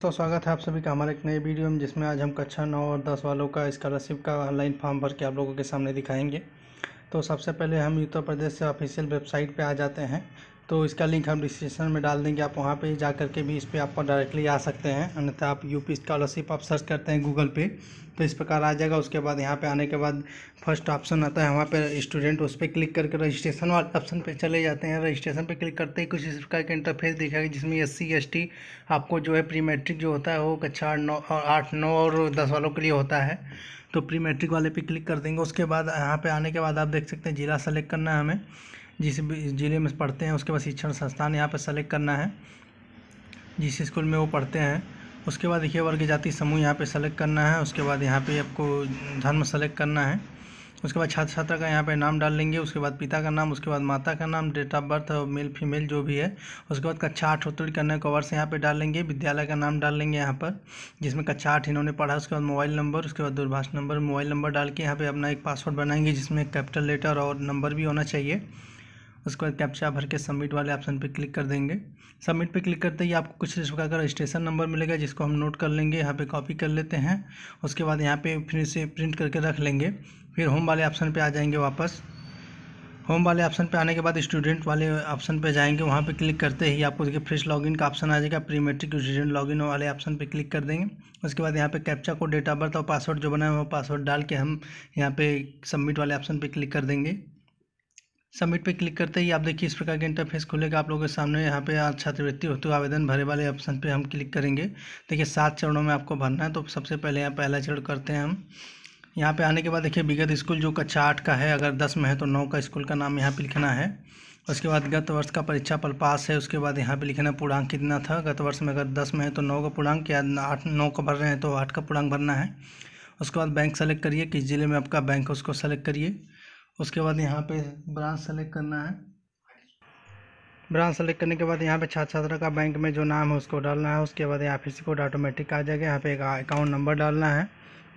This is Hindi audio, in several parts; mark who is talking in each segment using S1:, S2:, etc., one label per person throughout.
S1: तो स्वागत है आप सभी का हमारे एक नए वीडियो में जिसमें आज हम कक्षा नौ और दस वालों का स्कॉलरशिप का ऑनलाइन फॉर्म भर के आप लोगों के सामने दिखाएंगे तो सबसे पहले हम उत्तर प्रदेश से ऑफिशियल वेबसाइट पे आ जाते हैं तो इसका लिंक हम डिस्क्रिप्शन में डाल देंगे आप वहाँ पे जा कर के भी इस पर आप डायरेक्टली आ सकते हैं अन्यथा आप यूपी स्कॉलरशिप आप सर्च करते हैं गूगल पे तो इस प्रकार आ जाएगा उसके बाद यहाँ पे आने के बाद फर्स्ट ऑप्शन आता है वहाँ पे स्टूडेंट उस पर क्लिक करके रजिस्ट्रेशन वाले ऑप्शन पर चले जाते हैं रजिस्ट्रेशन पर क्लिक करते ही कुछ इस प्रकार का इंटरफेस दिखाएगा जिसमें एस सी आपको जो है प्री मैट्रिक जो होता है वो कक्षा नौ आठ नौ और दस वालों के लिए होता है तो प्री मैट्रिक वाले पे क्लिक कर देंगे उसके बाद यहाँ पे आने के बाद आप देख सकते हैं जिला सेलेक्ट करना है हमें जिस ज़िले में पढ़ते हैं उसके बाद शिक्षण संस्थान यहाँ पर सेलेक्ट करना है जिस स्कूल में वो पढ़ते हैं उसके बाद देखिए वर्ग जाति समूह यहाँ पे सेलेक्ट करना है उसके बाद यहाँ पे आपको धर्म सेलेक्ट करना है उसके बाद छात्र छात्रा का यहाँ पे नाम डाल लेंगे उसके बाद पिता का नाम उसके बाद माता का नाम डेट ऑफ बर्थ और मेल फीमेल जो भी है उसके बाद कक्षा आठ उत्तर करने का वर्ष यहाँ पे डाल लेंगे विद्यालय का नाम डाल लेंगे यहाँ पर जिसमें कक्षा आठ इन्होंने पढ़ा उसके बाद मोबाइल नंबर उसके बाद दूरभाष नंबर मोबाइल नंबर डाल के यहाँ पर अपना एक पासवर्ड बनाएंगे जिसमें कैपिटल लेटर और नंबर भी होना चाहिए उसके बाद कैप्चा भर के सबमिट वाले ऑप्शन पे क्लिक कर देंगे सबमिट पे क्लिक करते ही आपको कुछ इस प्रकार का रजिस्ट्रेशन नंबर मिलेगा जिसको हम नोट कर लेंगे यहाँ पे कॉपी कर लेते हैं उसके बाद यहाँ पे फिर इसे प्रिंट करके रख लेंगे फिर होम वाले ऑप्शन पर आ जाएंगे वापस होम वाले ऑप्शन पे आने के बाद स्टूडेंट वाले ऑप्शन पे जाएंगे वहाँ पे क्लिक करते ही आपको देखिए फ्रेश लॉगिन का ऑप्शन आ जाएगा प्री मेट्रिक स्टूडेंट लॉगिन वाले ऑप्शन पे क्लिक कर देंगे उसके बाद यहाँ पे कैप्चा को डेट ऑफ बर्थ और पासवर्ड जो बना है वो पासवर्ड डाल के हम यहाँ पे सबमिट वाले ऑप्शन पे क्लिक कर देंगे सबमिट पे क्लिक करते ही आप देखिए इस प्रकार का इंटरफेस खुलेगा आप लोगों के सामने यहाँ पे आज छात्रवृत्ति हेतु आवेदन भरे वाले ऑप्शन पे हम क्लिक करेंगे देखिए सात चरणों में आपको भरना है तो सबसे पहले यहाँ पहला चरण करते हैं हम यहाँ पे आने के बाद देखिए विगत स्कूल जो कक्षा आठ का है अगर दस में है तो नौ का स्कूल का नाम यहाँ पर लिखना है उसके बाद गत वर्ष का परीक्षा पर पास है उसके बाद यहाँ पर लिखना पूर्णांक कितना था गत वर्ष में अगर दस में है तो नौ का पूर्णांक या आठ नौ का भर रहे हैं तो आठ का पूर्णांक भरना है उसके बाद बैंक सेलेक्ट करिए किस ज़िले में आपका बैंक है उसको सेलेक्ट करिए उसके बाद यहाँ पे ब्रांच सेलेक्ट करना है ब्रांच सेलेक्ट करने के बाद यहाँ पे छात्र छात्रा का बैंक में जो नाम है उसको डालना है उसके बाद यहाँ फिर कोड ऑटोमेटिक आ जाएगा यहाँ पे एक अकाउंट नंबर डालना है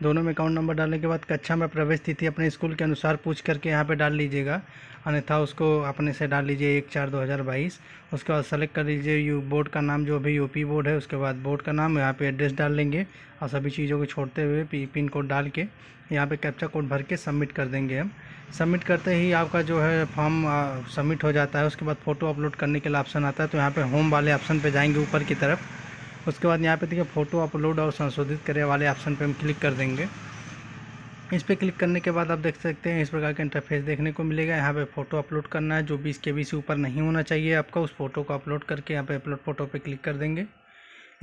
S1: दोनों में अकाउंट नंबर डालने के बाद कक्षा में प्रवेश तिथि अपने स्कूल के अनुसार पूछ करके यहाँ पे डाल लीजिएगा अन्यथा उसको अपने से डाल लीजिए एक चार दो हज़ार बाईस उसके बाद सेलेक्ट कर लीजिए यू बोर्ड का नाम जो भी यूपी बोर्ड है उसके बाद बोर्ड का नाम यहाँ पे एड्रेस डाल लेंगे और सभी चीज़ों को छोड़ते हुए पिन कोड डाल के यहाँ पर कैप्चा कोड भर के सबमिट कर देंगे हम सबमिट करते ही आपका जो है फॉर्म सबमिट हो जाता है उसके बाद फ़ोटो अपलोड करने के लिए ऑप्शन आता है तो यहाँ पे होम वाले ऑप्शन पे जाएंगे ऊपर की तरफ उसके बाद यहाँ पे देखिए फ़ोटो अपलोड और संशोधित करे वाले ऑप्शन पे हम क्लिक कर देंगे इस पर क्लिक करने के बाद आप देख सकते हैं इस प्रकार का इंटरफेस देखने को मिलेगा यहाँ पे फ़ोटो अपलोड करना है जो बीस के बी से ऊपर नहीं होना चाहिए आपका उस फोटो को अपलोड करके यहाँ पे अपलोड फ़ोटो पे क्लिक कर देंगे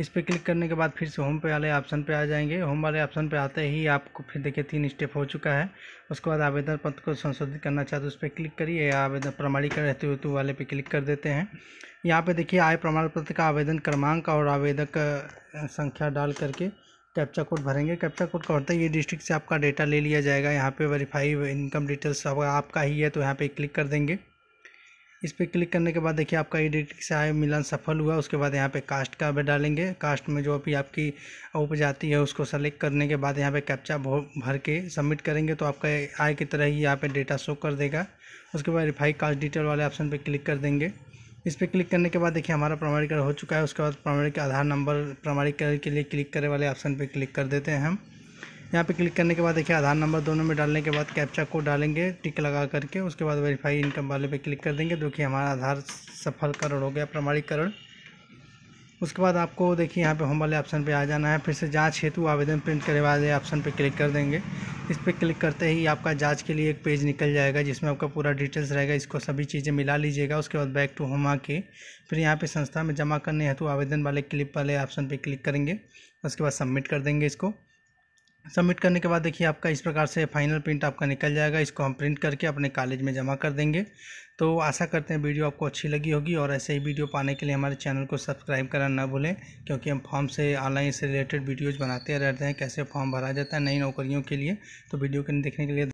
S1: इस पर क्लिक करने के बाद फिर से होम पे वाले ऑप्शन पे आ जाएंगे होम वाले ऑप्शन पे आते ही आपको फिर देखिए तीन स्टेप हो चुका है उसके बाद आवेदन पत्र को संशोधित करना चाहते हो उस पर क्लिक करिए या आवेदन प्रमाणीकरण रहते हेतु तो वाले पे क्लिक कर देते हैं यहाँ पे देखिए आय प्रमाण पत्र का आवेदन क्रमांक और आवेदक संख्या डाल करके कैप्चा कोड भरेंगे कैप्चा कोड का होता मतलब है ये डिस्ट्रिक्ट से आपका डेटा ले लिया जाएगा यहाँ पर वेरीफाई इनकम डिटेल्स आपका ही है तो यहाँ पर क्लिक कर देंगे इस पर क्लिक करने के बाद देखिए आपका एडिट से आय मिलान सफल हुआ उसके बाद यहाँ पे कास्ट का भी डालेंगे कास्ट में जो अभी आपकी उप जाती है उसको सेलेक्ट करने के बाद यहाँ पे कैप्चा भर के सबमिट करेंगे तो आपका आय की तरह ही यहाँ पे डेटा शो कर देगा उसके बाद रिफाई कास्ट डिटेल वाले ऑप्शन पर क्लिक कर देंगे इस पर क्लिक करने के बाद देखिए हमारा प्रमाणीकरण हो चुका है उसके बाद प्रमाणिक आधार नंबर प्रमाणीकरण के लिए क्लिक करने वाले ऑप्शन पर क्लिक कर देते हैं हम यहाँ पे क्लिक करने के बाद देखिए आधार नंबर दोनों में डालने के बाद कैप्चा कोड डालेंगे टिक लगा करके उसके बाद वेरीफाई इनकम वाले पे क्लिक कर देंगे जो कि हमारा आधार सफलकरण हो गया प्रमाणीकरण उसके बाद आपको देखिए यहाँ पे होम वाले ऑप्शन पे आ जाना है फिर से जांच हेतु आवेदन प्रिंट करे वाले ऑप्शन पे क्लिक कर देंगे इस पर क्लिक करते ही आपका जांच के लिए एक पेज निकल जाएगा जिसमें आपका पूरा डिटेल्स रहेगा इसको सभी चीज़ें मिला लीजिएगा उसके बाद बैक टू होम आके फिर यहाँ पे संस्था में जमा करने हेतु आवेदन वाले क्लिप वाले ऑप्शन पर क्लिक करेंगे उसके बाद सबमिट कर देंगे इसको सबमिट करने के बाद देखिए आपका इस प्रकार से फाइनल प्रिंट आपका निकल जाएगा इसको हम प्रिंट करके अपने कॉलेज में जमा कर देंगे तो आशा करते हैं वीडियो आपको अच्छी लगी होगी और ऐसे ही वीडियो पाने के लिए हमारे चैनल को सब्सक्राइब करना ना भूलें क्योंकि हम फॉर्म से ऑनलाइन से रिलेटेड वीडियोज़ बनाते रहते हैं कैसे फॉर्म भरा जाता है नई नौकरियों के लिए तो वीडियो के देखने के लिए